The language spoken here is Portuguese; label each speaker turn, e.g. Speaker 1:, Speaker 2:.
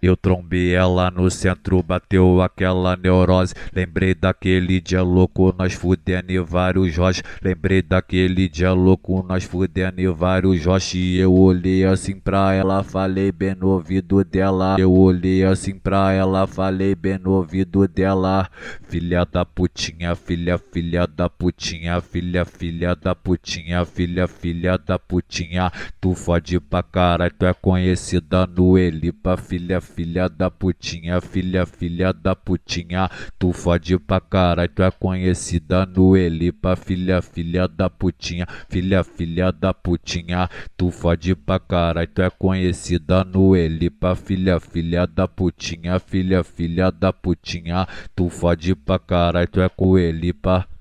Speaker 1: Eu trombei ela no centro, bateu aquela neurose. Lembrei daquele dia louco, nós fudendo e vários Jorge. Lembrei daquele dia louco, nós fudendo e vários Jorge. E eu olhei assim pra ela, falei bem no ouvido dela. Eu olhei assim pra ela, falei bem no ouvido dela. Filha da putinha, filha, filha da putinha, filha, filha da putinha, filha, filha da putinha. Tu fode pra cara, tu é conhecida no Elipa, filha filha, filha da putinha, filha, filha da putinha. Tu fode pra caralho, tu é conhecida no Elipa, filha, filha da putinha, filha, filha da putinha. Tu fode pra caralho, tu é conhecida no Elipa, filha, filha da putinha, filha, filha da putinha. Tu fode pra caralho, tu é coelipa.